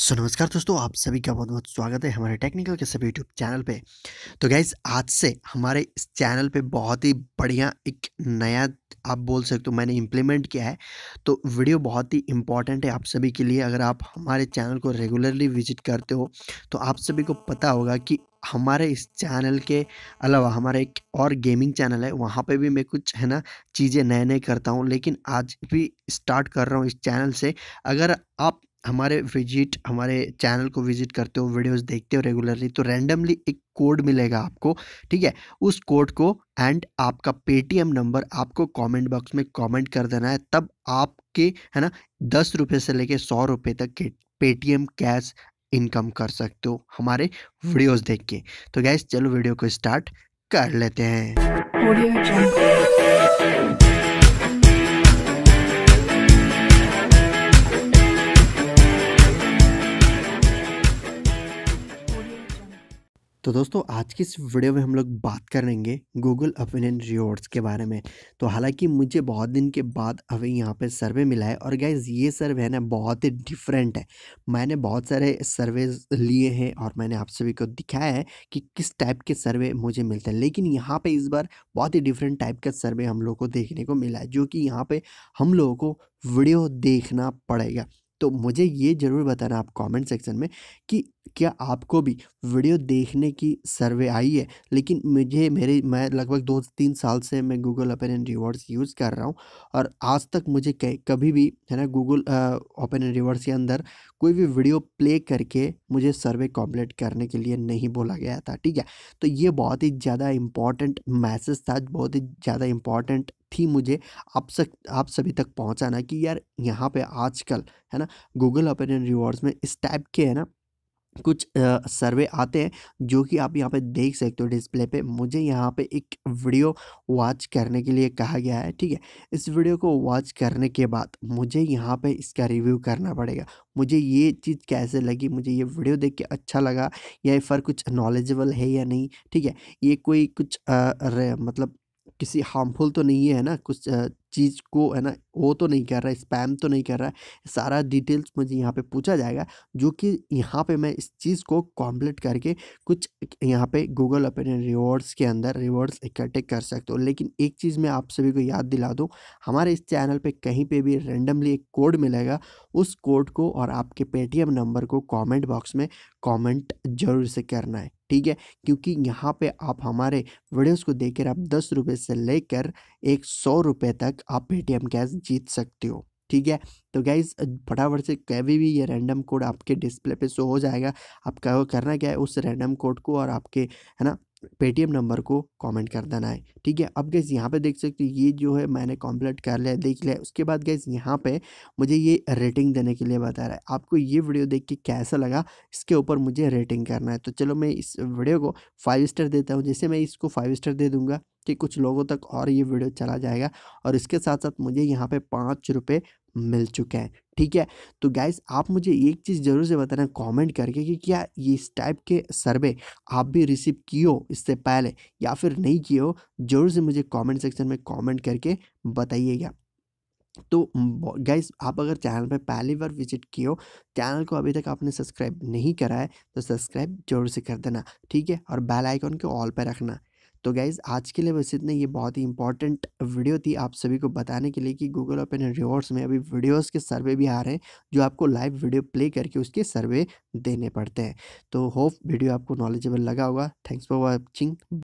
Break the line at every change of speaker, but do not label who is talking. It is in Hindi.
सो नमस्कार दोस्तों आप सभी का बहुत बहुत स्वागत है हमारे टेक्निकल के सभी यूट्यूब चैनल पे तो गाइज आज से हमारे इस चैनल पे बहुत ही बढ़िया एक नया आप बोल सकते हो मैंने इम्प्लीमेंट किया है तो वीडियो बहुत ही इंपॉर्टेंट है आप सभी के लिए अगर आप हमारे चैनल को रेगुलरली विजिट करते हो तो आप सभी को पता होगा कि हमारे इस चैनल के अलावा हमारे एक और गेमिंग चैनल है वहाँ पे भी मैं कुछ है ना चीज़ें नए नए करता हूँ लेकिन आज भी स्टार्ट कर रहा हूँ इस चैनल से अगर आप हमारे विजिट हमारे चैनल को विजिट करते हो वीडियोस देखते हो रेगुलरली तो रैंडमली एक कोड मिलेगा आपको ठीक है उस कोड को एंड आपका पेटीएम नंबर आपको कमेंट बॉक्स में कमेंट कर देना है तब आपके है ना दस रुपये से लेके सौ रुपये तक के पेटीएम कैश इनकम कर सकते हो हमारे वीडियोस देख के तो गैस चलो वीडियो को स्टार्ट कर लेते हैं तो दोस्तों आज की इस वीडियो में हम लोग बात करेंगे गूगल अफिलिएट रिवॉर्ड्स के बारे में तो हालांकि मुझे बहुत दिन के बाद अभी यहाँ पे सर्वे मिला है और गैज़ ये सर्वे है ना बहुत ही डिफरेंट है मैंने बहुत सारे सर्वे लिए हैं और मैंने आप सभी को दिखाया है कि किस टाइप के सर्वे मुझे मिलते हैं लेकिन यहाँ पर इस बार बहुत ही डिफरेंट टाइप का सर्वे हम लोग को देखने को मिला है जो कि यहाँ पर हम लोगों को वीडियो देखना पड़ेगा तो मुझे ये ज़रूर बताना आप कमेंट सेक्शन में कि क्या आपको भी वीडियो देखने की सर्वे आई है लेकिन मुझे मेरे मैं लगभग दो तीन साल से मैं Google open and rewards use कर रहा हूँ और आज तक मुझे कभी भी है ना गूगल ओपन एंड रिवॉर्ड्स के अंदर कोई भी वीडियो प्ले करके मुझे सर्वे कॉम्प्लीट करने के लिए नहीं बोला गया था ठीक है तो ये बहुत ही ज़्यादा इम्पॉर्टेंट मैसेज था बहुत ही ज़्यादा इम्पॉर्टेंट थी मुझे आप सक आप सभी तक पहुंचाना कि यार यहाँ पे आजकल है ना गूगल अपने रिवॉर्ड्स में इस टाइप के है ना कुछ सर्वे आते हैं जो कि आप यहाँ पे देख सकते हो डिस्प्ले पे मुझे यहाँ पे एक वीडियो वॉच करने के लिए कहा गया है ठीक है इस वीडियो को वॉच करने के बाद मुझे यहाँ पे इसका रिव्यू करना पड़ेगा मुझे ये चीज़ कैसे लगी मुझे ये वीडियो देख के अच्छा लगा या फर कुछ नॉलेजेबल है या नहीं ठीक है ये कोई कुछ आ, मतलब किसी हार्मफुल तो नहीं है ना कुछ चीज़ को है ना वो तो नहीं कर रहा है स्पैम तो नहीं कर रहा है सारा डिटेल्स मुझे यहाँ पे पूछा जाएगा जो कि यहाँ पे मैं इस चीज़ को कॉम्प्लीट करके कुछ यहाँ पे गूगल अपने रिवॉर्ड्स के अंदर रिवॉर्ड्स इकट्ठे कर सकते हो लेकिन एक चीज़ मैं आप सभी को याद दिला दूँ हमारे इस चैनल पर कहीं पर भी रेंडमली एक कोड मिलेगा उस कोड को और आपके पेटीएम नंबर को कॉमेंट बॉक्स में कॉमेंट जरूर से करना है ठीक है क्योंकि यहाँ पे आप हमारे वीडियोस को देखकर आप दस रुपये से लेकर एक सौ रुपये तक आप पेटीएम कैश जीत सकते हो ठीक है तो गाइज फटाफट से कभी भी ये रैंडम कोड आपके डिस्प्ले पे शो हो जाएगा आपका करना क्या है उस रैंडम कोड को और आपके है ना पेटीएम नंबर को कमेंट कर देना है ठीक है अब गैस यहाँ पे देख सकते हो ये जो है मैंने कॉम्प्लीट कर लिया देख लिया उसके बाद गैस यहाँ पे मुझे ये रेटिंग देने के लिए बता रहा है आपको ये वीडियो देख के कैसा लगा इसके ऊपर मुझे रेटिंग करना है तो चलो मैं इस वीडियो को फाइव स्टार देता हूँ जैसे मैं इसको फाइव स्टार दे दूँगा कि कुछ लोगों तक और ये वीडियो चला जाएगा और इसके साथ साथ मुझे यहाँ पर पाँच रुपये मिल चुके हैं ठीक है तो गाइस आप मुझे एक चीज़ ज़रूर से बताना कमेंट करके कि क्या ये इस टाइप के सर्वे आप भी रिसीव किए इससे पहले या फिर नहीं किए हो ज़रूर से मुझे कमेंट सेक्शन में कमेंट करके बताइएगा तो गाइस आप अगर चैनल पर पहली बार विजिट किए हो चैनल को अभी तक आपने सब्सक्राइब नहीं करा है तो सब्सक्राइब जरूर से कर देना ठीक है और बेल आइकॉन को ऑल पर रखना तो गाइज़ आज के लिए बस इतने ये बहुत ही इंपॉर्टेंट वीडियो थी आप सभी को बताने के लिए कि गूगल ओपन रिवॉर्ड्स में अभी वीडियोस के सर्वे भी आ रहे हैं जो आपको लाइव वीडियो प्ले करके उसके सर्वे देने पड़ते हैं तो होप वीडियो आपको नॉलेजेबल लगा होगा थैंक्स फॉर वॉचिंग